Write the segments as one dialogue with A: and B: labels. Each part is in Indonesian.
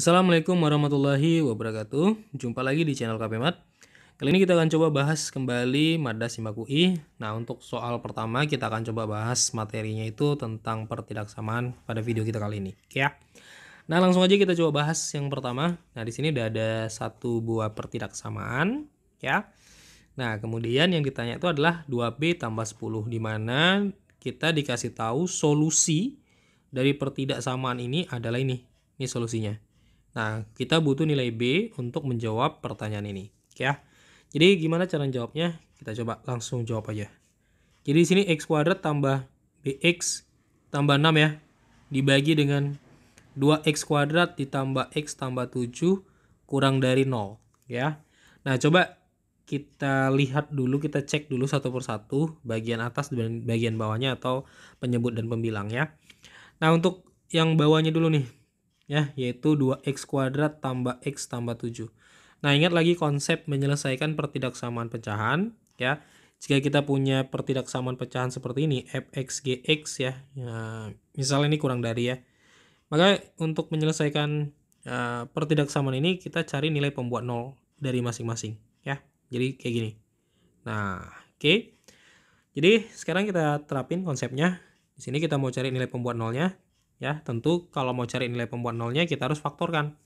A: Assalamualaikum warahmatullahi wabarakatuh. Jumpa lagi di channel KPMAT. Kali ini kita akan coba bahas kembali Mada Simak UI. Nah, untuk soal pertama kita akan coba bahas materinya itu tentang pertidaksamaan pada video kita kali ini. Ya. Nah, langsung aja kita coba bahas yang pertama. Nah, di sini udah ada satu buah pertidaksamaan, ya. Nah, kemudian yang ditanya itu adalah 2B tambah 10 di mana kita dikasih tahu solusi dari pertidaksamaan ini adalah ini. Ini solusinya Nah, kita butuh nilai B untuk menjawab pertanyaan ini. ya. Jadi gimana cara jawabnya? Kita coba langsung jawab aja. Jadi di sini x kuadrat tambah bx tambah 6 ya. Dibagi dengan 2x kuadrat ditambah x tambah 7 kurang dari 0 ya. Nah, coba kita lihat dulu, kita cek dulu satu persatu bagian atas dan bagian bawahnya atau penyebut dan pembilangnya Nah, untuk yang bawahnya dulu nih, ya yaitu 2x kuadrat tambah x tambah 7. Nah, ingat lagi konsep menyelesaikan pertidaksamaan pecahan ya. Jika kita punya pertidaksamaan pecahan seperti ini fx gx ya. ya misalnya ini kurang dari ya. Maka untuk menyelesaikan uh, pertidaksamaan ini kita cari nilai pembuat nol dari masing-masing ya. Jadi kayak gini. Nah, oke. Okay. Jadi sekarang kita terapin konsepnya. Di sini kita mau cari nilai pembuat nolnya ya tentu kalau mau cari nilai pembuat nolnya kita harus faktorkan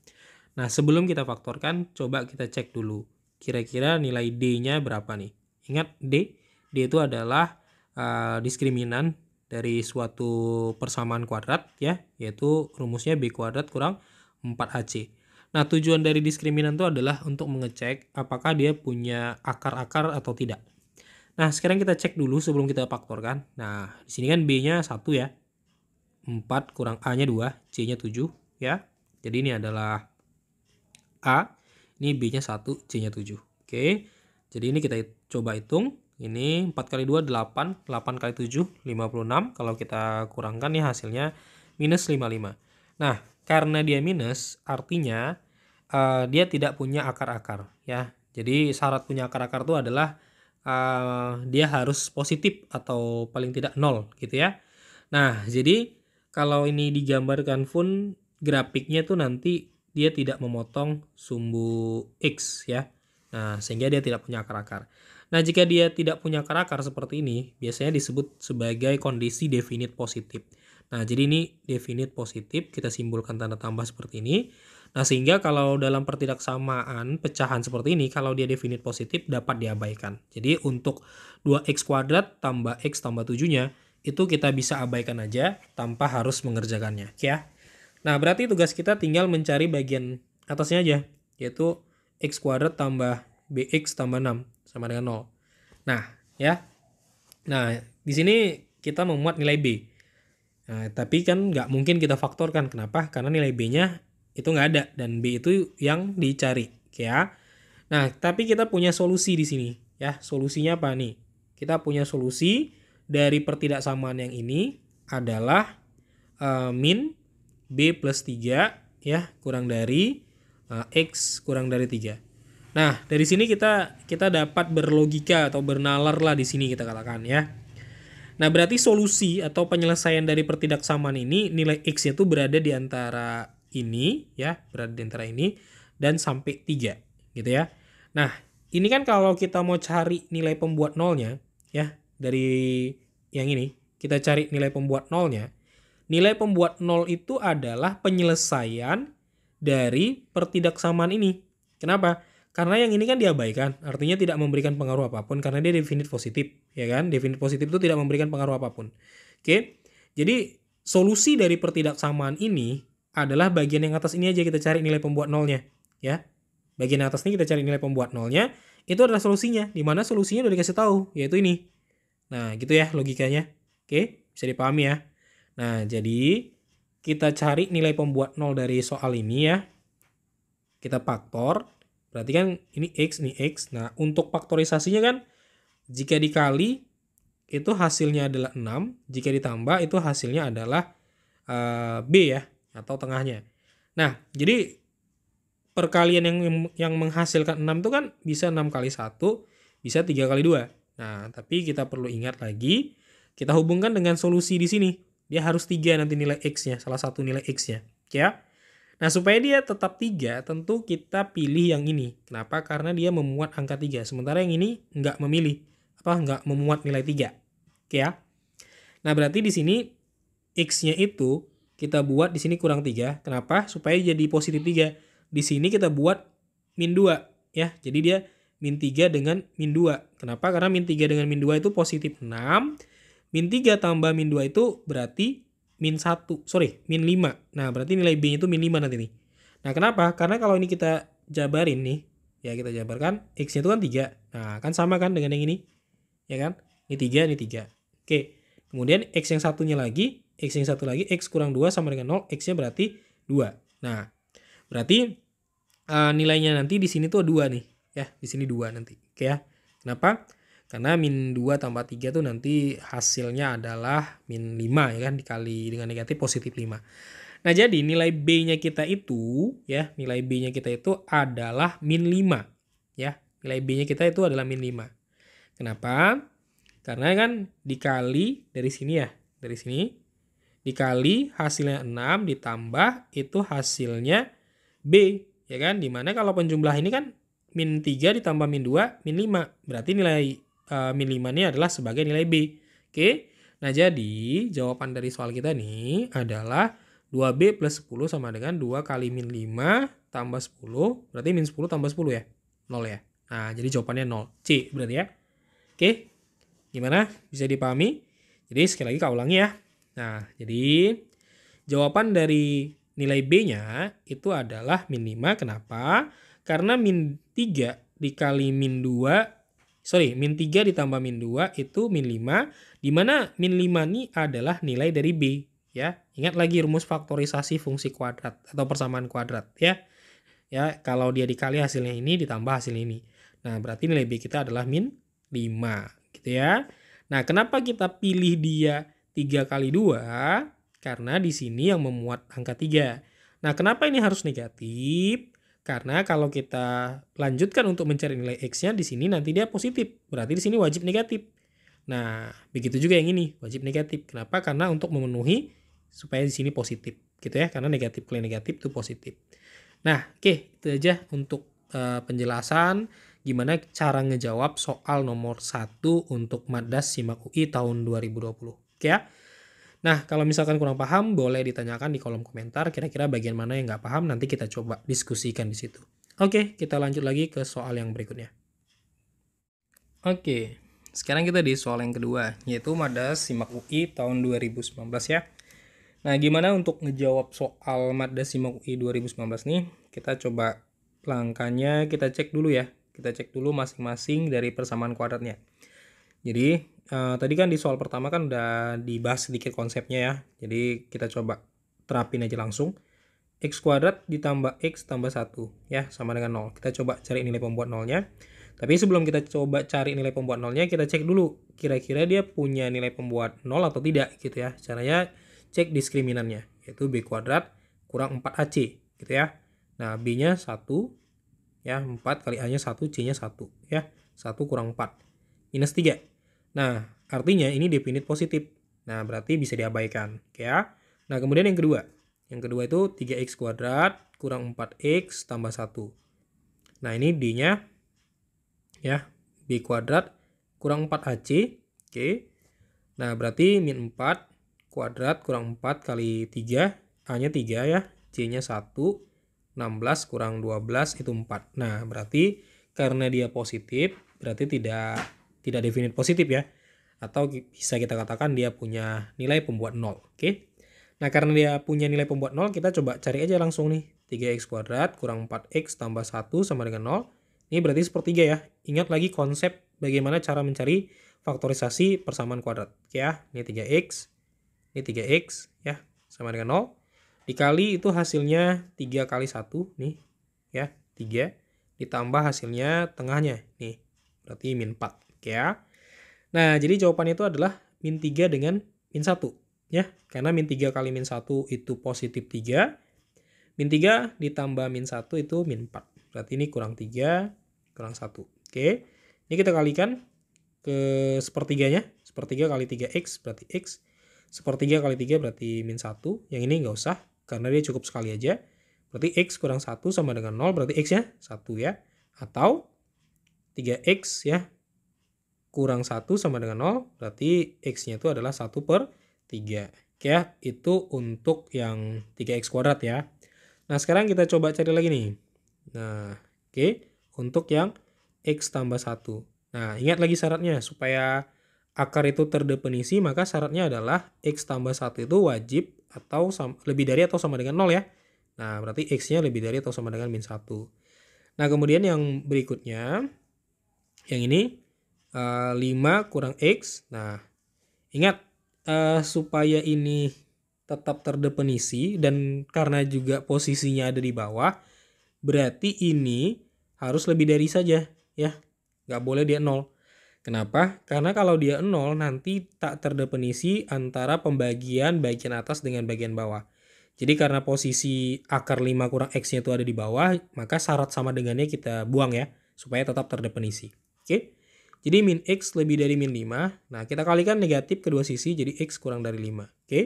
A: nah sebelum kita faktorkan coba kita cek dulu kira-kira nilai D-nya berapa nih ingat D D itu adalah uh, eh, diskriminan dari suatu persamaan kuadrat ya yaitu rumusnya B kuadrat kurang 4AC nah tujuan dari diskriminan itu adalah untuk mengecek apakah dia punya akar-akar atau tidak Nah, sekarang kita cek dulu sebelum kita faktorkan. Nah, di sini kan B-nya satu ya. 4 kurang A-nya 2, C-nya 7 ya. Jadi ini adalah A, ini B-nya 1, C-nya 7. Oke. Jadi ini kita coba hitung. Ini 4 kali 2 8, 8 kali 7 56. Kalau kita kurangkan nih hasilnya minus 55. Nah, karena dia minus artinya uh, dia tidak punya akar-akar ya. Jadi syarat punya akar-akar itu adalah uh, dia harus positif atau paling tidak nol gitu ya. Nah, jadi kalau ini digambarkan pun grafiknya tuh nanti dia tidak memotong sumbu X ya. Nah, sehingga dia tidak punya akar-akar. Nah, jika dia tidak punya akar-akar seperti ini, biasanya disebut sebagai kondisi definite positif. Nah, jadi ini definite positif, kita simpulkan tanda tambah seperti ini. Nah, sehingga kalau dalam pertidaksamaan pecahan seperti ini, kalau dia definite positif dapat diabaikan. Jadi untuk 2x kuadrat tambah x tambah 7-nya, itu kita bisa abaikan aja tanpa harus mengerjakannya ya. Nah berarti tugas kita tinggal mencari bagian atasnya aja yaitu x kuadrat tambah bx tambah 6 sama dengan 0. Nah ya. Nah di sini kita memuat nilai b. Nah, tapi kan nggak mungkin kita faktorkan kenapa? Karena nilai b-nya itu nggak ada dan b itu yang dicari ya. Nah tapi kita punya solusi di sini ya. Solusinya apa nih? Kita punya solusi dari pertidaksamaan yang ini adalah uh, min B plus 3 ya kurang dari uh, X kurang dari 3. Nah, dari sini kita kita dapat berlogika atau bernalar lah di sini kita katakan ya. Nah, berarti solusi atau penyelesaian dari pertidaksamaan ini nilai X itu berada di antara ini ya, berada di antara ini dan sampai 3 gitu ya. Nah, ini kan kalau kita mau cari nilai pembuat nolnya ya dari yang ini, kita cari nilai pembuat nolnya. Nilai pembuat nol itu adalah penyelesaian dari pertidaksamaan ini. Kenapa? Karena yang ini kan diabaikan, artinya tidak memberikan pengaruh apapun karena dia definite positif, ya kan? Definite positif itu tidak memberikan pengaruh apapun. Oke. Jadi solusi dari pertidaksamaan ini adalah bagian yang atas ini aja kita cari nilai pembuat nolnya, ya. Bagian atas ini kita cari nilai pembuat nolnya, itu adalah solusinya, di mana solusinya udah dikasih tahu, yaitu ini. Nah, gitu ya logikanya. Oke, bisa dipahami ya. Nah, jadi kita cari nilai pembuat nol dari soal ini ya. Kita faktor. Berarti kan ini X, ini X. Nah, untuk faktorisasinya kan jika dikali itu hasilnya adalah 6. Jika ditambah itu hasilnya adalah uh, B ya atau tengahnya. Nah, jadi perkalian yang yang menghasilkan 6 itu kan bisa 6 kali 1, bisa 3 kali 2. Nah, tapi kita perlu ingat lagi, kita hubungkan dengan solusi di sini. Dia harus tiga nanti nilai X-nya, salah satu nilai X-nya. Ya. Nah, supaya dia tetap tiga tentu kita pilih yang ini. Kenapa? Karena dia memuat angka tiga Sementara yang ini nggak memilih. Apa? Nggak memuat nilai 3. Oke ya. Nah, berarti di sini X-nya itu kita buat di sini kurang tiga Kenapa? Supaya jadi positif 3. Di sini kita buat min 2. Ya, jadi dia min 3 dengan min 2. Kenapa? Karena min 3 dengan min 2 itu positif 6. Min 3 tambah min 2 itu berarti min 1. Sorry, min 5. Nah, berarti nilai B-nya itu min 5 nanti nih. Nah, kenapa? Karena kalau ini kita jabarin nih, ya kita jabarkan, X-nya itu kan 3. Nah, kan sama kan dengan yang ini? Ya kan? Ini 3, ini 3. Oke, kemudian X yang satunya lagi, X yang satu lagi, X kurang 2 sama dengan 0, X-nya berarti 2. Nah, berarti uh, nilainya nanti di sini tuh 2 nih ya di sini dua nanti oke ya kenapa karena min 2 tambah 3 tuh nanti hasilnya adalah min 5 ya kan dikali dengan negatif positif 5 nah jadi nilai B nya kita itu ya nilai B nya kita itu adalah min 5 ya nilai B nya kita itu adalah min 5 kenapa karena kan dikali dari sini ya dari sini dikali hasilnya 6 ditambah itu hasilnya B ya kan dimana kalau penjumlah ini kan min 3 ditambah min 2, min 5. Berarti nilai uh, min 5 ini adalah sebagai nilai B. Oke, nah jadi jawaban dari soal kita nih adalah 2B plus 10 sama dengan 2 kali min 5 tambah 10. Berarti min 10 tambah 10 ya? 0 ya. Nah, jadi jawabannya 0. C berarti ya. Oke, gimana? Bisa dipahami? Jadi sekali lagi kau ulangi ya. Nah, jadi jawaban dari nilai B-nya itu adalah min 5. Kenapa? Karena min 3 dikali min 2, sorry, min 3 ditambah min 2 itu min 5, di mana min 5 ini adalah nilai dari B. ya Ingat lagi rumus faktorisasi fungsi kuadrat atau persamaan kuadrat ya. ya Kalau dia dikali hasilnya ini ditambah hasil ini. Nah, berarti nilai B kita adalah min 5 gitu ya. Nah, kenapa kita pilih dia 3 kali 2? Karena di sini yang memuat angka 3. Nah, kenapa ini harus negatif? Karena kalau kita lanjutkan untuk mencari nilai X-nya di sini nanti dia positif. Berarti di sini wajib negatif. Nah, begitu juga yang ini, wajib negatif. Kenapa? Karena untuk memenuhi supaya di sini positif gitu ya. Karena negatif kali negatif itu positif. Nah, oke, okay, itu aja untuk uh, penjelasan gimana cara ngejawab soal nomor satu untuk Madas Simak UI tahun 2020. Oke okay, ya. Nah, kalau misalkan kurang paham, boleh ditanyakan di kolom komentar kira-kira bagian mana yang nggak paham, nanti kita coba diskusikan di situ. Oke, kita lanjut lagi ke soal yang berikutnya. Oke, sekarang kita di soal yang kedua, yaitu Mada Simak UI tahun 2019 ya. Nah, gimana untuk ngejawab soal Mada Simak UI 2019 nih? Kita coba langkahnya kita cek dulu ya. Kita cek dulu masing-masing dari persamaan kuadratnya. Jadi, uh, tadi kan di soal pertama kan udah dibahas sedikit konsepnya ya. Jadi kita coba terapin aja langsung. X kuadrat ditambah X tambah 1 ya sama dengan 0. Kita coba cari nilai pembuat nolnya. Tapi sebelum kita coba cari nilai pembuat nolnya, kita cek dulu kira-kira dia punya nilai pembuat nol atau tidak gitu ya. Caranya cek diskriminannya yaitu B kuadrat kurang 4AC gitu ya. Nah, B-nya 1 ya, 4 kali A-nya 1, C-nya 1 ya. 1 kurang 4 minus 3 Nah, artinya ini definite positif. Nah, berarti bisa diabaikan. Oke ya. Nah, kemudian yang kedua. Yang kedua itu 3x kuadrat kurang 4x tambah 1. Nah, ini D-nya ya, B kuadrat kurang 4AC. Oke. Nah, berarti min 4 kuadrat kurang 4 kali 3. A-nya 3 ya. C-nya 1. 16 kurang 12 itu 4. Nah, berarti karena dia positif, berarti tidak tidak definite positif ya atau bisa kita katakan dia punya nilai pembuat nol oke okay? nah karena dia punya nilai pembuat nol kita coba cari aja langsung nih 3x kuadrat kurang 4x tambah 1 sama dengan 0 ini berarti sepertiga ya ingat lagi konsep bagaimana cara mencari faktorisasi persamaan kuadrat oke ya ini 3x ini 3x ya sama dengan 0 dikali itu hasilnya 3 kali 1 nih ya 3 ditambah hasilnya tengahnya nih berarti min 4 ya. Nah, jadi jawabannya itu adalah min 3 dengan min 1 ya. Karena min 3 kali min 1 itu positif 3. Min 3 ditambah min 1 itu min 4. Berarti ini kurang 3, kurang 1. Oke. Ini kita kalikan ke sepertiganya. Sepertiga kali 3x berarti x. Sepertiga kali 3 berarti min 1. Yang ini nggak usah karena dia cukup sekali aja. Berarti x kurang 1 sama dengan 0 berarti x-nya 1 ya. Atau 3x ya kurang 1 sama dengan 0, berarti X-nya itu adalah 1 per 3. Oke ya, itu untuk yang 3X kuadrat ya. Nah, sekarang kita coba cari lagi nih. Nah, oke, okay. untuk yang X tambah 1. Nah, ingat lagi syaratnya, supaya akar itu terdefinisi, maka syaratnya adalah X tambah 1 itu wajib atau sama, lebih dari atau sama dengan 0 ya. Nah, berarti X-nya lebih dari atau sama dengan min 1. Nah, kemudian yang berikutnya, yang ini, 5 eh, kurang X. Nah, ingat uh, supaya ini tetap terdefinisi dan karena juga posisinya ada di bawah, berarti ini harus lebih dari saja ya. Nggak boleh dia 0. Kenapa? Karena kalau dia 0 nanti tak terdefinisi antara pembagian bagian atas dengan bagian bawah. Jadi karena posisi akar 5 kurang X-nya itu ada di bawah, maka syarat sama dengannya kita buang ya, supaya tetap terdefinisi. Oke? Okay? Jadi min X lebih dari min 5. Nah, kita kalikan negatif kedua sisi, jadi X kurang dari 5. Oke?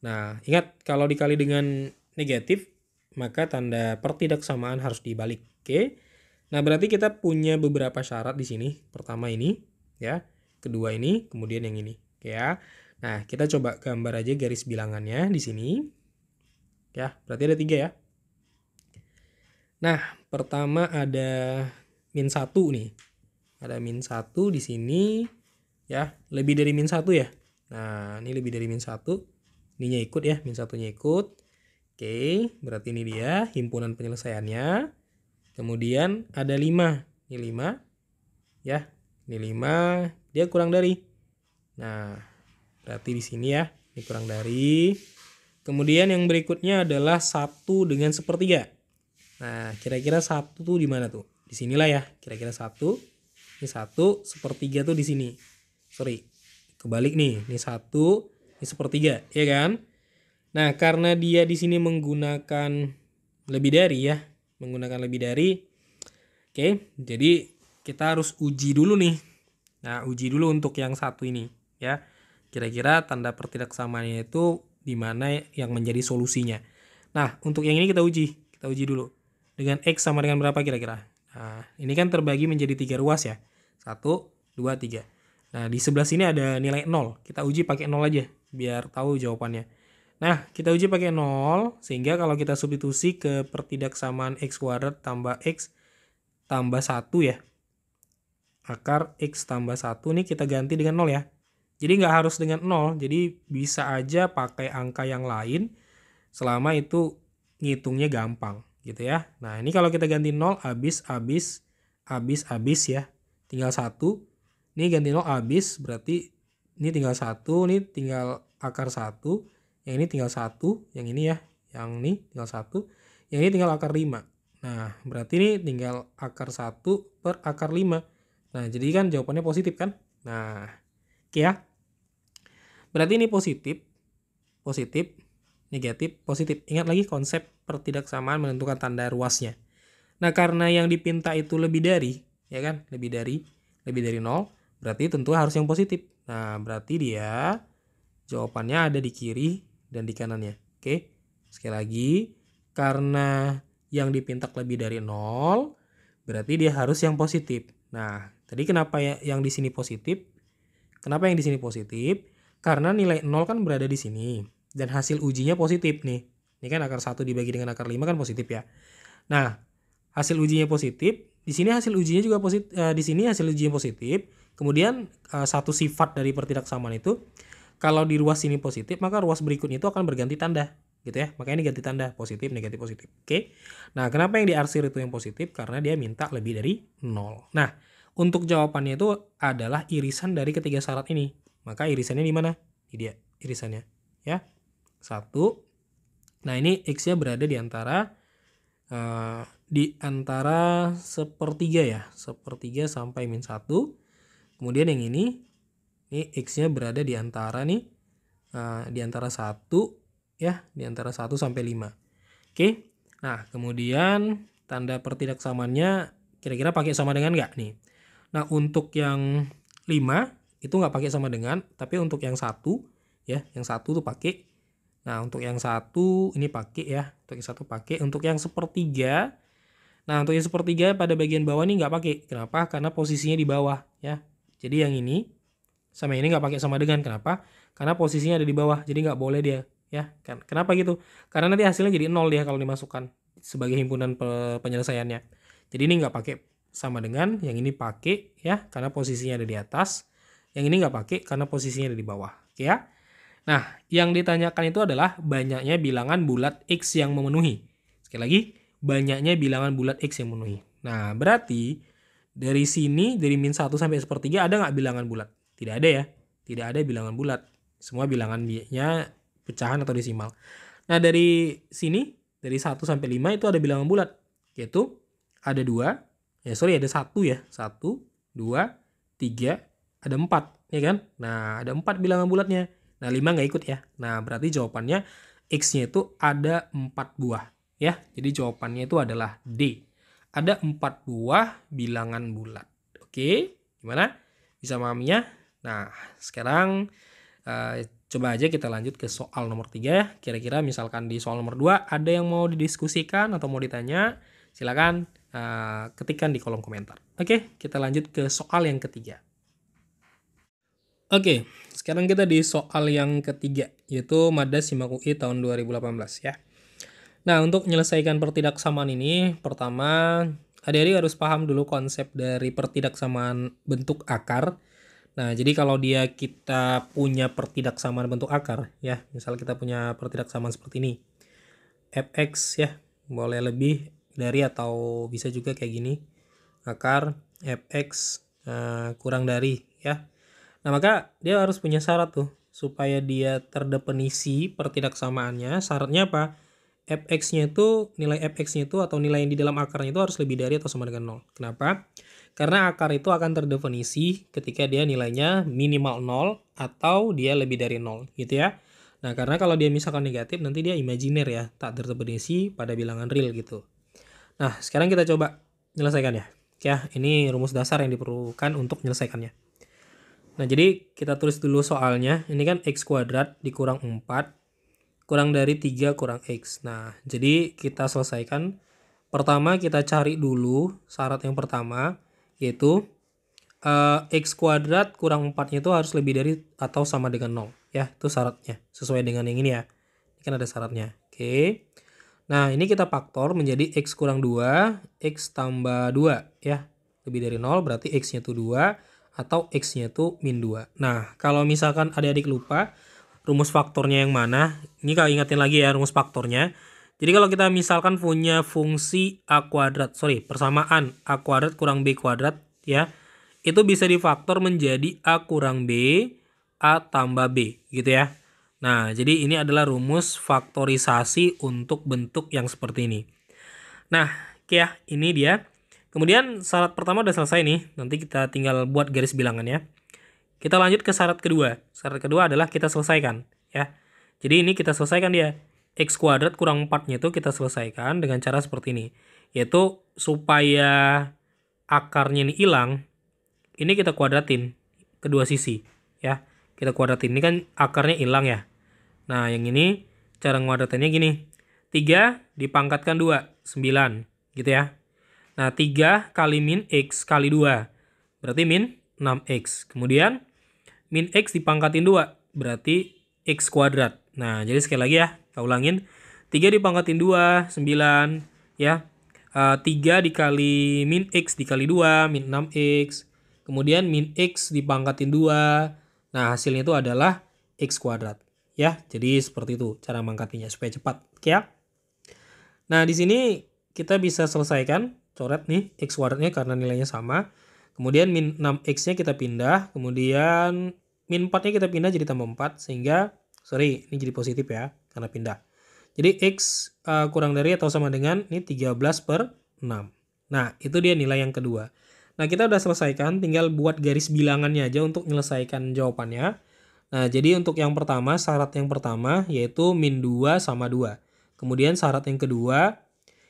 A: Nah, ingat kalau dikali dengan negatif, maka tanda pertidaksamaan harus dibalik. Oke? Nah, berarti kita punya beberapa syarat di sini. Pertama ini, ya. Kedua ini, kemudian yang ini. Oke ya. Nah, kita coba gambar aja garis bilangannya di sini. Ya, berarti ada tiga ya. Nah, pertama ada min 1 nih ada min 1 di sini ya lebih dari min 1 ya nah ini lebih dari min 1 ininya ikut ya min satunya ikut oke berarti ini dia himpunan penyelesaiannya kemudian ada 5 ini 5 ya ini 5 dia kurang dari nah berarti di sini ya ini kurang dari kemudian yang berikutnya adalah satu dengan sepertiga nah kira-kira satu tuh di mana tuh disinilah ya kira-kira satu ini satu sepertiga tuh di sini sorry kebalik nih ini satu ini sepertiga ya kan nah karena dia di sini menggunakan lebih dari ya menggunakan lebih dari oke jadi kita harus uji dulu nih nah uji dulu untuk yang satu ini ya kira-kira tanda pertidaksamaannya itu di mana yang menjadi solusinya nah untuk yang ini kita uji kita uji dulu dengan x sama dengan berapa kira-kira nah ini kan terbagi menjadi tiga ruas ya satu, dua, tiga. Nah, di sebelah sini ada nilai 0. Kita uji pakai 0 aja biar tahu jawabannya. Nah, kita uji pakai 0 sehingga kalau kita substitusi ke pertidaksamaan x kuadrat tambah x tambah 1 ya. Akar x tambah 1 ini kita ganti dengan 0 ya. Jadi nggak harus dengan 0, jadi bisa aja pakai angka yang lain selama itu ngitungnya gampang gitu ya. Nah, ini kalau kita ganti 0 abis abis abis abis ya tinggal satu ini ganti nol habis berarti ini tinggal satu ini tinggal akar satu yang ini tinggal satu yang ini ya yang ini tinggal satu yang ini tinggal akar lima. nah berarti ini tinggal akar satu per akar lima. nah jadi kan jawabannya positif kan nah oke ya berarti ini positif positif negatif positif ingat lagi konsep pertidaksamaan menentukan tanda ruasnya nah karena yang dipinta itu lebih dari ya kan lebih dari lebih dari nol berarti tentu harus yang positif nah berarti dia jawabannya ada di kiri dan di kanannya oke sekali lagi karena yang dipintak lebih dari nol berarti dia harus yang positif nah tadi kenapa ya yang di sini positif kenapa yang di sini positif karena nilai nol kan berada di sini dan hasil ujinya positif nih ini kan akar 1 dibagi dengan akar 5 kan positif ya. Nah, hasil ujinya positif, di sini hasil ujinya juga positif uh, eh, di sini hasil ujinya positif kemudian uh, satu sifat dari pertidaksamaan itu kalau di ruas sini positif maka ruas berikutnya itu akan berganti tanda gitu ya makanya ini ganti tanda positif negatif positif oke okay? nah kenapa yang diarsir itu yang positif karena dia minta lebih dari nol nah untuk jawabannya itu adalah irisan dari ketiga syarat ini maka irisannya di mana ini dia irisannya ya satu nah ini x nya berada di antara eh, di antara sepertiga ya, sepertiga sampai min satu Kemudian yang ini, ini X-nya berada di antara nih, uh, di antara satu ya, di antara satu sampai lima Oke, nah kemudian tanda pertidaksamannya kira-kira pakai sama dengan nggak nih? Nah untuk yang 5 itu nggak pakai sama dengan, tapi untuk yang satu ya, yang satu tuh pakai Nah, untuk yang satu ini pakai ya, untuk yang satu pakai, untuk yang sepertiga Nah untuk yang sepertiga pada bagian bawah ini nggak pakai. Kenapa? Karena posisinya di bawah ya. Jadi yang ini sama ini nggak pakai sama dengan. Kenapa? Karena posisinya ada di bawah. Jadi nggak boleh dia ya. Kan, kenapa gitu? Karena nanti hasilnya jadi nol dia kalau dimasukkan sebagai himpunan penyelesaiannya. Jadi ini nggak pakai sama dengan. Yang ini pakai ya karena posisinya ada di atas. Yang ini nggak pakai karena posisinya ada di bawah. Oke ya. Nah, yang ditanyakan itu adalah banyaknya bilangan bulat X yang memenuhi. Sekali lagi, banyaknya bilangan bulat X yang memenuhi. Nah, berarti dari sini, dari min 1 sampai sepertiga ada nggak bilangan bulat? Tidak ada ya. Tidak ada bilangan bulat. Semua bilangannya pecahan atau desimal. Nah, dari sini, dari 1 sampai 5 itu ada bilangan bulat. Yaitu ada dua ya sorry ada satu ya. satu dua tiga ada empat ya kan? Nah, ada empat bilangan bulatnya. Nah, 5 nggak ikut ya. Nah, berarti jawabannya X-nya itu ada 4 buah ya. Jadi jawabannya itu adalah D. Ada empat buah bilangan bulat. Oke, gimana? Bisa ya? Nah, sekarang uh, coba aja kita lanjut ke soal nomor 3 ya. Kira-kira misalkan di soal nomor 2 ada yang mau didiskusikan atau mau ditanya, silakan uh, ketikkan di kolom komentar. Oke, kita lanjut ke soal yang ketiga. Oke, sekarang kita di soal yang ketiga, yaitu Mada SIMAK UI tahun 2018 ya. Nah, untuk menyelesaikan pertidaksamaan ini, pertama adik-adik harus paham dulu konsep dari pertidaksamaan bentuk akar. Nah, jadi kalau dia kita punya pertidaksamaan bentuk akar, ya, misal kita punya pertidaksamaan seperti ini. fx ya, boleh lebih dari atau bisa juga kayak gini. Akar fx uh, kurang dari, ya. Nah, maka dia harus punya syarat tuh supaya dia terdefinisi pertidaksamaannya. Syaratnya apa? fx-nya itu nilai fx-nya itu atau nilai yang di dalam akarnya itu harus lebih dari atau sama dengan 0. Kenapa? Karena akar itu akan terdefinisi ketika dia nilainya minimal 0 atau dia lebih dari 0 gitu ya. Nah, karena kalau dia misalkan negatif nanti dia imajiner ya, tak terdefinisi pada bilangan real gitu. Nah, sekarang kita coba menyelesaikan ya. Ya, ini rumus dasar yang diperlukan untuk menyelesaikannya. Nah, jadi kita tulis dulu soalnya. Ini kan x kuadrat dikurang 4 kurang dari 3 kurang X. Nah, jadi kita selesaikan. Pertama kita cari dulu syarat yang pertama yaitu uh, X kuadrat kurang 4-nya itu harus lebih dari atau sama dengan 0. Ya, itu syaratnya. Sesuai dengan yang ini ya. Ini kan ada syaratnya. Oke. Nah, ini kita faktor menjadi X kurang 2, X tambah 2. Ya, lebih dari 0 berarti X-nya itu 2 atau X-nya itu min 2. Nah, kalau misalkan adik-adik lupa, rumus faktornya yang mana. Ini kalau ingatin lagi ya rumus faktornya. Jadi kalau kita misalkan punya fungsi a kuadrat, sorry, persamaan a kuadrat kurang b kuadrat ya, itu bisa difaktor menjadi a kurang b, a tambah b gitu ya. Nah, jadi ini adalah rumus faktorisasi untuk bentuk yang seperti ini. Nah, oke ya ini dia. Kemudian syarat pertama udah selesai nih. Nanti kita tinggal buat garis bilangan ya. Kita lanjut ke syarat kedua. Syarat kedua adalah kita selesaikan, ya. Jadi ini kita selesaikan dia. X kuadrat kurang 4-nya itu kita selesaikan dengan cara seperti ini. Yaitu supaya akarnya ini hilang, ini kita kuadratin kedua sisi, ya. Kita kuadratin, ini kan akarnya hilang ya. Nah, yang ini cara kuadratinnya gini. 3 dipangkatkan 2, 9 gitu ya. Nah, 3 kali min X kali 2. Berarti min 6X. Kemudian min X dipangkatin 2, berarti X kuadrat. Nah, jadi sekali lagi ya, kita ulangin. 3 dipangkatin 2, 9, ya. Uh, eh, 3 dikali min X dikali 2, min 6X. Kemudian min X dipangkatin 2. Nah, hasilnya itu adalah X kuadrat. Ya, jadi seperti itu cara mangkatinya supaya cepat. Oke ya. Nah, di sini kita bisa selesaikan coret nih X kuadratnya karena nilainya sama. Kemudian min 6X-nya kita pindah. Kemudian min 4-nya kita pindah jadi tambah 4, sehingga, sorry, ini jadi positif ya, karena pindah. Jadi X uh, kurang dari atau sama dengan ini 13 per 6. Nah, itu dia nilai yang kedua. Nah, kita udah selesaikan, tinggal buat garis bilangannya aja untuk menyelesaikan jawabannya. Nah, jadi untuk yang pertama, syarat yang pertama yaitu min 2 sama 2. Kemudian syarat yang kedua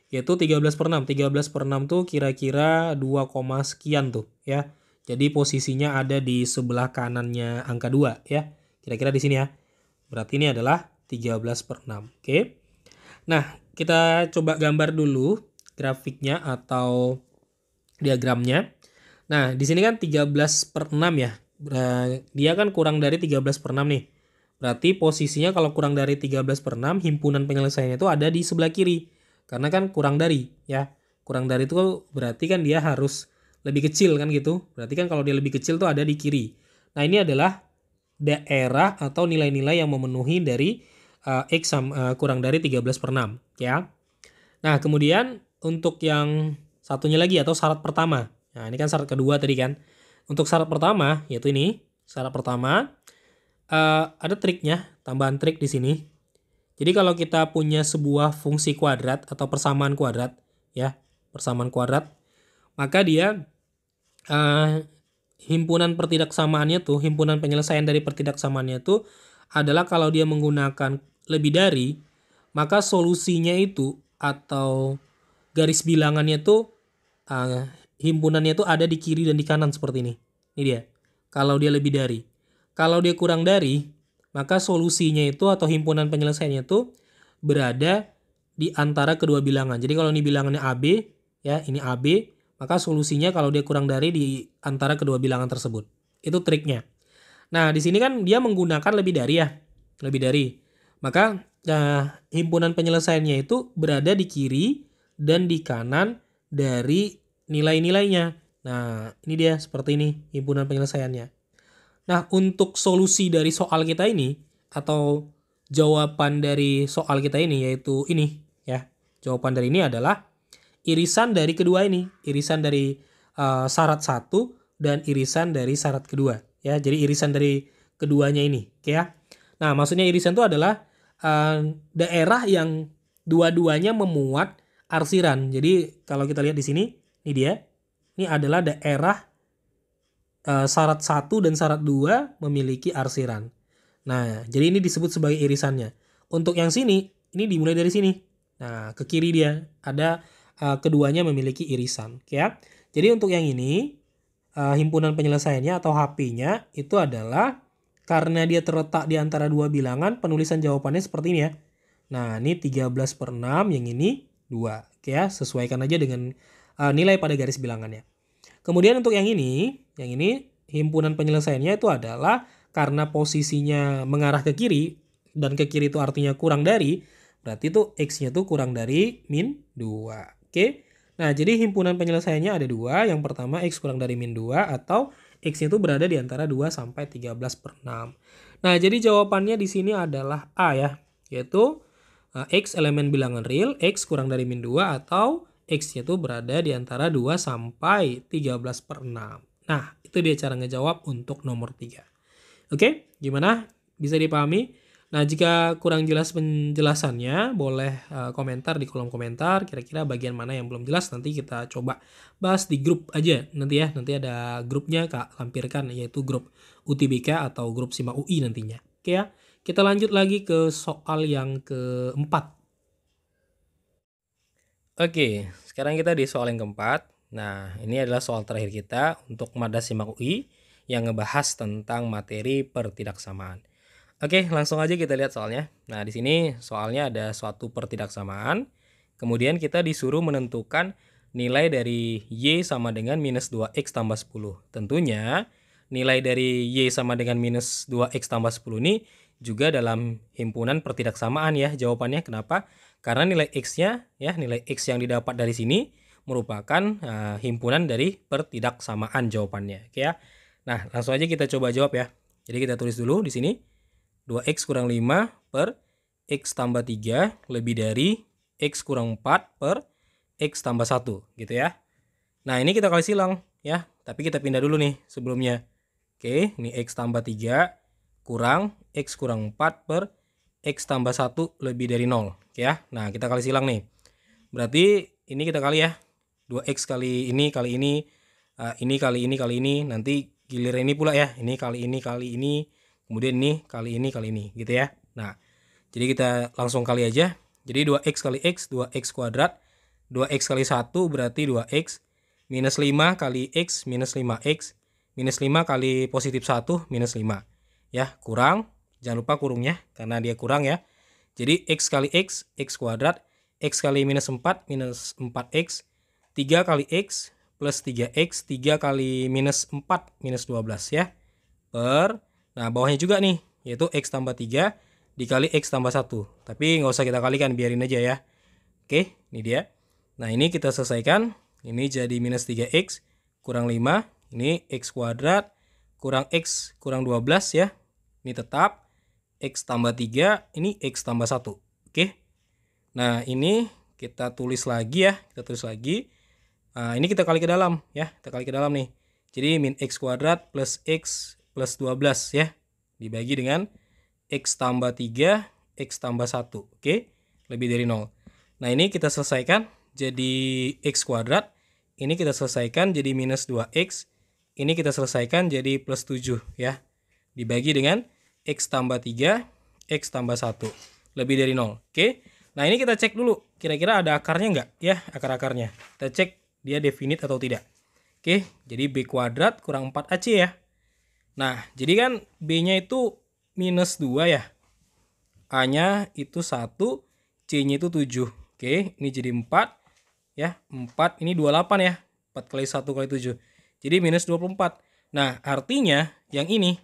A: yaitu 13 per 6. 13 per 6 tuh kira-kira 2, sekian tuh ya. Jadi posisinya ada di sebelah kanannya angka 2 ya. Kira-kira di sini ya. Berarti ini adalah 13 per 6. Oke. Nah, kita coba gambar dulu grafiknya atau diagramnya. Nah, di sini kan 13 per 6 ya. Dia kan kurang dari 13 per 6 nih. Berarti posisinya kalau kurang dari 13 per 6, himpunan penyelesaiannya itu ada di sebelah kiri. Karena kan kurang dari ya. Kurang dari itu berarti kan dia harus lebih kecil kan gitu. Berarti kan kalau dia lebih kecil tuh ada di kiri. Nah, ini adalah daerah atau nilai-nilai yang memenuhi dari uh, X sama, uh, eh, kurang dari 13 per 6 ya. Nah, kemudian untuk yang satunya lagi atau syarat pertama. Nah, ini kan syarat kedua tadi kan. Untuk syarat pertama yaitu ini, syarat pertama uh, ada triknya, tambahan trik di sini. Jadi kalau kita punya sebuah fungsi kuadrat atau persamaan kuadrat ya, persamaan kuadrat, maka dia uh, himpunan pertidaksamaannya tuh, himpunan penyelesaian dari pertidaksamaannya tuh adalah kalau dia menggunakan lebih dari, maka solusinya itu atau garis bilangannya tuh uh, himpunannya tuh ada di kiri dan di kanan seperti ini. Ini dia. Kalau dia lebih dari. Kalau dia kurang dari, maka solusinya itu atau himpunan penyelesaiannya itu berada di antara kedua bilangan. Jadi kalau ini bilangannya AB, ya ini AB, maka solusinya kalau dia kurang dari di antara kedua bilangan tersebut. Itu triknya. Nah, di sini kan dia menggunakan lebih dari ya. Lebih dari. Maka nah, himpunan penyelesaiannya itu berada di kiri dan di kanan dari nilai-nilainya. Nah, ini dia seperti ini himpunan penyelesaiannya. Nah, untuk solusi dari soal kita ini atau jawaban dari soal kita ini yaitu ini ya. Jawaban dari ini adalah irisan dari kedua ini, irisan dari uh, syarat satu dan irisan dari syarat kedua, ya. Jadi irisan dari keduanya ini, oke ya. Nah, maksudnya irisan itu adalah uh, daerah yang dua-duanya memuat arsiran. Jadi kalau kita lihat di sini, ini dia. Ini adalah daerah uh, syarat satu dan syarat dua memiliki arsiran. Nah, jadi ini disebut sebagai irisannya. Untuk yang sini, ini dimulai dari sini. Nah, ke kiri dia ada uh, keduanya memiliki irisan ya jadi untuk yang ini uh, himpunan penyelesaiannya atau HP-nya itu adalah karena dia terletak di antara dua bilangan penulisan jawabannya seperti ini ya nah ini 13 per 6 yang ini 2 ya sesuaikan aja dengan uh, nilai pada garis bilangannya kemudian untuk yang ini yang ini himpunan penyelesaiannya itu adalah karena posisinya mengarah ke kiri dan ke kiri itu artinya kurang dari berarti itu x-nya itu kurang dari min 2 Oke. Nah, jadi himpunan penyelesaiannya ada dua. Yang pertama X kurang dari min 2 atau X itu berada di antara 2 sampai 13 per 6. Nah, jadi jawabannya di sini adalah A ya, yaitu uh, X elemen bilangan real, X kurang dari min 2 atau X itu berada di antara 2 sampai 13 per 6. Nah, itu dia cara ngejawab untuk nomor 3. Oke, gimana? Bisa dipahami? Nah, jika kurang jelas penjelasannya, boleh eh, komentar di kolom komentar kira-kira bagian mana yang belum jelas nanti kita coba bahas di grup aja nanti ya. Nanti ada grupnya Kak lampirkan yaitu grup UTBK atau grup SIMA UI nantinya. Oke ya. Kita lanjut lagi ke soal yang keempat. Oke, sekarang kita di soal yang keempat. Nah, ini adalah soal terakhir kita untuk Mada SIMA UI yang ngebahas tentang materi pertidaksamaan. Oke, langsung aja kita lihat soalnya. Nah, di sini soalnya ada suatu pertidaksamaan. Kemudian kita disuruh menentukan nilai dari Y sama dengan minus 2X tambah 10. Tentunya, nilai dari Y sama dengan minus 2X tambah 10 ini juga dalam himpunan pertidaksamaan ya jawabannya. Kenapa? Karena nilai X-nya, ya nilai X yang didapat dari sini merupakan uh, himpunan dari pertidaksamaan jawabannya. Oke ya. Nah, langsung aja kita coba jawab ya. Jadi kita tulis dulu di sini 2x kurang 5 per x tambah 3 lebih dari x kurang 4 per x tambah 1 gitu ya. Nah ini kita kali silang ya, tapi kita pindah dulu nih sebelumnya. Oke, ini x tambah 3 kurang x kurang 4 per x tambah 1 lebih dari 0 ya. Nah kita kali silang nih. Berarti ini kita kali ya, 2x kali ini kali ini, uh, ini kali ini kali ini, nanti giliran ini pula ya, ini kali ini kali ini, kemudian ini kali ini kali ini gitu ya nah jadi kita langsung kali aja jadi 2x kali x 2x kuadrat 2x kali 1 berarti 2x minus 5 kali x minus 5x minus 5 kali positif 1 minus 5 ya kurang jangan lupa kurungnya karena dia kurang ya jadi x kali x x kuadrat x kali minus 4 minus 4x 3 kali x plus 3x 3 kali minus 4 minus 12 ya per Nah, bawahnya juga nih, yaitu X tambah 3 dikali X tambah 1. Tapi nggak usah kita kalikan, biarin aja ya. Oke, ini dia. Nah, ini kita selesaikan. Ini jadi minus 3X kurang 5. Ini X kuadrat kurang X kurang 12 ya. Ini tetap. X tambah 3, ini X tambah 1. Oke. Nah, ini kita tulis lagi ya. Kita tulis lagi. Nah, ini kita kali ke dalam ya. Kita kali ke dalam nih. Jadi min X kuadrat plus X plus 12 ya. Dibagi dengan X tambah 3, X tambah 1. Oke, lebih dari 0. Nah ini kita selesaikan jadi X kuadrat. Ini kita selesaikan jadi minus 2X. Ini kita selesaikan jadi plus 7 ya. Dibagi dengan X tambah 3, X tambah 1. Lebih dari 0. Oke, nah ini kita cek dulu. Kira-kira ada akarnya nggak ya akar-akarnya. Kita cek dia definit atau tidak. Oke, jadi B kuadrat kurang 4AC ya. Nah, jadi kan B-nya itu minus 2 ya. A-nya itu 1, C-nya itu 7. Oke, ini jadi 4. Ya, 4, ini 28 ya. 4 kali 1 kali 7. Jadi minus 24. Nah, artinya yang ini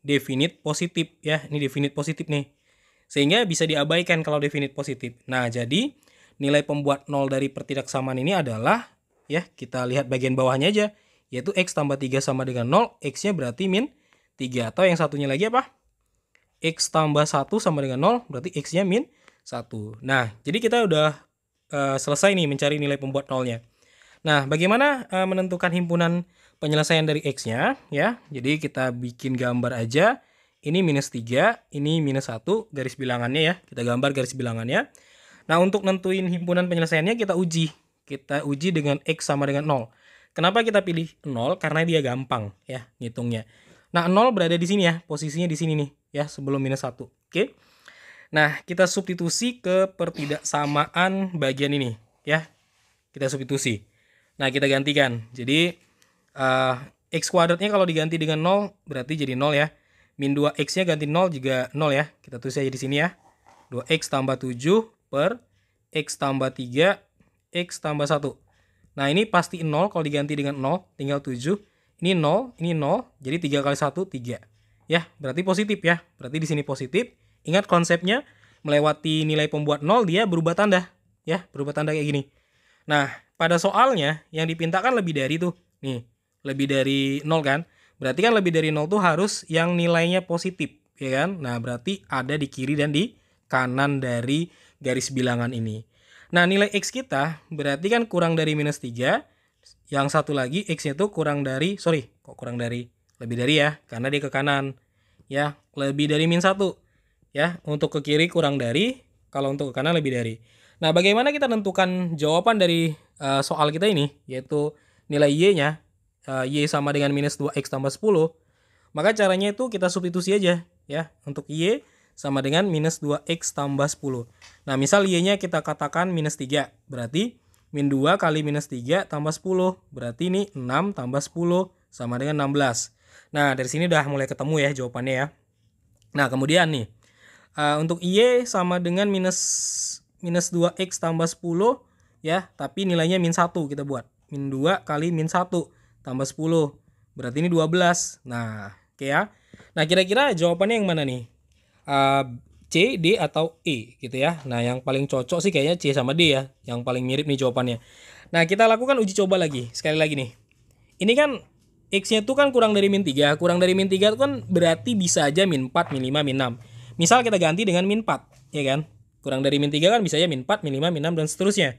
A: definite positif ya. Ini definite positif nih. Sehingga bisa diabaikan kalau definite positif. Nah, jadi nilai pembuat 0 dari pertidaksamaan ini adalah ya kita lihat bagian bawahnya aja yaitu X tambah 3 sama dengan 0, X-nya berarti min 3. Atau yang satunya lagi apa? X tambah 1 sama dengan 0, berarti X-nya min 1. Nah, jadi kita udah uh, selesai nih mencari nilai pembuat nolnya. Nah, bagaimana uh, menentukan himpunan penyelesaian dari X-nya? ya? Jadi kita bikin gambar aja. Ini minus 3, ini minus 1, garis bilangannya ya. Kita gambar garis bilangannya. Nah, untuk nentuin himpunan penyelesaiannya kita uji. Kita uji dengan X sama dengan 0. Kenapa kita pilih 0? Karena dia gampang ya ngitungnya. Nah, 0 berada di sini ya, posisinya di sini nih ya sebelum minus 1. Oke. Nah, kita substitusi ke pertidaksamaan bagian ini ya. Kita substitusi. Nah, kita gantikan. Jadi uh, x kuadratnya kalau diganti dengan 0 berarti jadi 0 ya. Min 2x-nya ganti 0 juga 0 ya. Kita tulis aja di sini ya. 2x tambah 7 per x tambah 3 x tambah 1. Nah ini pasti 0 kalau diganti dengan 0 tinggal 7. Ini 0, ini 0, jadi 3 kali 1, 3. Ya, berarti positif ya. Berarti di sini positif. Ingat konsepnya, melewati nilai pembuat 0 dia berubah tanda. Ya, berubah tanda kayak gini. Nah, pada soalnya yang dipintakan lebih dari tuh. Nih, lebih dari 0 kan. Berarti kan lebih dari 0 tuh harus yang nilainya positif, ya kan? Nah, berarti ada di kiri dan di kanan dari garis bilangan ini. Nah nilai X kita berarti kan kurang dari minus 3. Yang satu lagi X itu kurang dari, sorry kok kurang dari, lebih dari ya karena dia ke kanan. Ya lebih dari minus 1. Ya untuk ke kiri kurang dari, kalau untuk ke kanan lebih dari. Nah bagaimana kita tentukan jawaban dari uh, soal kita ini yaitu nilai Y-nya uh, eh, Y sama dengan minus 2X tambah 10 maka caranya itu kita substitusi aja ya untuk Y sama dengan minus 2x tambah 10. Nah, misal Y-nya kita katakan minus 3, berarti min 2 kali minus 3 tambah 10, berarti ini 6 tambah 10 sama dengan 16. Nah, dari sini udah mulai ketemu ya jawabannya ya. Nah, kemudian nih, uh, untuk Y sama dengan minus, minus 2X tambah 10, ya, tapi nilainya min 1 kita buat. Min 2 kali min 1 tambah 10, berarti ini 12. Nah, oke okay ya. Nah, kira-kira jawabannya yang mana nih? uh, C, D atau E gitu ya. Nah, yang paling cocok sih kayaknya C sama D ya, yang paling mirip nih jawabannya. Nah, kita lakukan uji coba lagi. Sekali lagi nih. Ini kan X-nya itu kan kurang dari min 3. Kurang dari min 3 itu kan berarti bisa aja min 4, min 5, min 6. Misal kita ganti dengan min 4, ya kan? Kurang dari min 3 kan bisa aja min 4, min 5, min 6, dan seterusnya.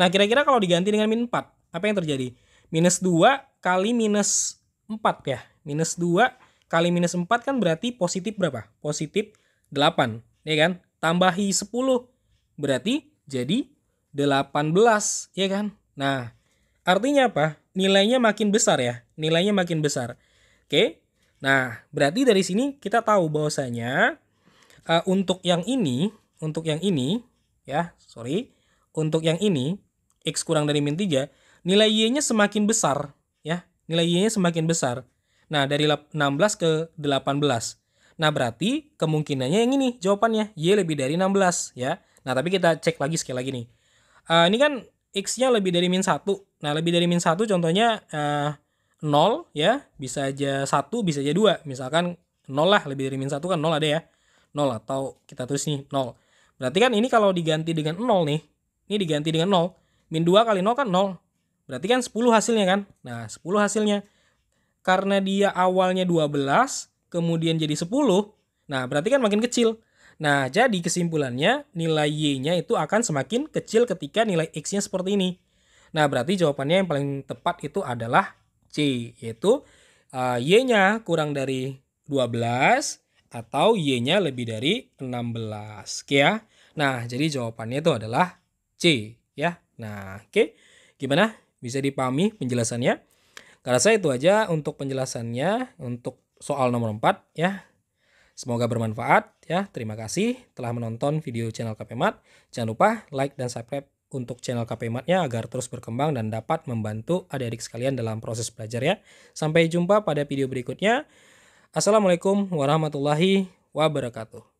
A: Nah, kira-kira kalau diganti dengan min 4, apa yang terjadi? Minus 2 kali minus 4 ya. Minus 2 kali minus 4 kan berarti positif berapa? Positif 8, ya kan? Tambahi 10 berarti jadi 18, ya kan? Nah, artinya apa? Nilainya makin besar ya. Nilainya makin besar. Oke. Nah, berarti dari sini kita tahu bahwasanya uh, untuk yang ini, untuk yang ini ya, sorry, untuk yang ini x kurang dari min 3, nilai y-nya semakin besar ya. Nilai y-nya semakin besar. Nah, dari 16 ke 18. Nah, berarti kemungkinannya yang ini jawabannya Y lebih dari 16 ya. Nah, tapi kita cek lagi sekali lagi nih. Uh, ini kan X-nya lebih dari min 1. Nah, lebih dari min 1 contohnya uh, eh, 0 ya. Bisa aja 1, bisa aja 2. Misalkan 0 lah, lebih dari min 1 kan 0 ada ya. 0 atau kita tulis nih 0. Berarti kan ini kalau diganti dengan 0 nih. Ini diganti dengan 0. Min 2 kali 0 kan 0. Berarti kan 10 hasilnya kan. Nah, 10 hasilnya. Karena dia awalnya 12, kemudian jadi 10, nah berarti kan makin kecil. Nah, jadi kesimpulannya nilai Y-nya itu akan semakin kecil ketika nilai X-nya seperti ini. Nah, berarti jawabannya yang paling tepat itu adalah C, yaitu uh, Y-nya kurang dari 12 atau Y-nya lebih dari 16. Oke ya. Nah, jadi jawabannya itu adalah C ya. Nah, oke. Gimana? Bisa dipahami penjelasannya? Karena saya itu aja untuk penjelasannya untuk soal nomor 4 ya. Semoga bermanfaat ya. Terima kasih telah menonton video channel KPMAT. Jangan lupa like dan subscribe untuk channel KPMAT-nya agar terus berkembang dan dapat membantu adik-adik sekalian dalam proses belajar ya. Sampai jumpa pada video berikutnya. Assalamualaikum warahmatullahi wabarakatuh.